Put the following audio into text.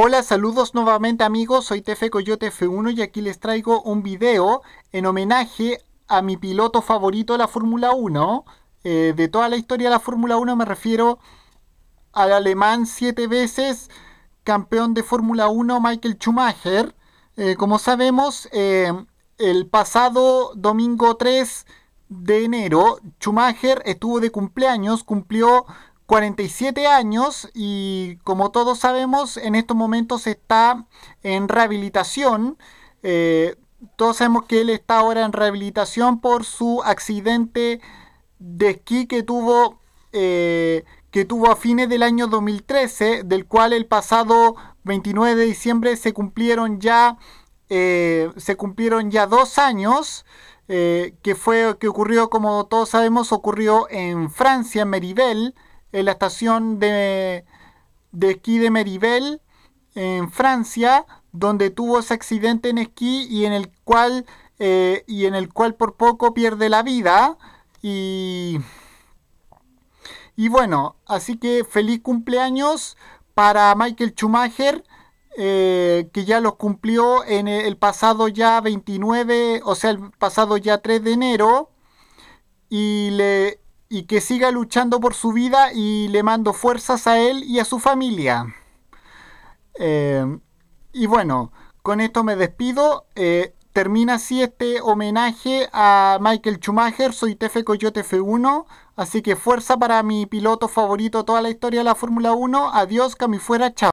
Hola, saludos nuevamente amigos, soy Tefe Coyote F1 y aquí les traigo un video en homenaje a mi piloto favorito de la Fórmula 1. Eh, de toda la historia de la Fórmula 1 me refiero al alemán siete veces campeón de Fórmula 1 Michael Schumacher. Eh, como sabemos, eh, el pasado domingo 3 de enero, Schumacher estuvo de cumpleaños, cumplió 47 años y como todos sabemos en estos momentos está en rehabilitación. Eh, todos sabemos que él está ahora en rehabilitación por su accidente de esquí que tuvo, eh, que tuvo a fines del año 2013, del cual el pasado 29 de diciembre se cumplieron ya, eh, se cumplieron ya dos años. que fue que ocurrió como todos sabemos ocurrió en Francia en Meribel en la estación de, de esquí de Meribel, en Francia, donde tuvo ese accidente en esquí y en el cual, eh, y en el cual por poco pierde la vida. Y, y bueno, así que feliz cumpleaños para Michael Schumacher. Eh, que ya los cumplió en el pasado ya 29, o sea, el pasado ya 3 de enero, y le, y que siga luchando por su vida y le mando fuerzas a él y a su familia. Eh, y bueno, con esto me despido. Eh, termina así este homenaje a Michael Schumacher. Soy Tefe Coyote F1. Así que fuerza para mi piloto favorito toda la historia de la Fórmula 1. Adiós, que fuera, chao.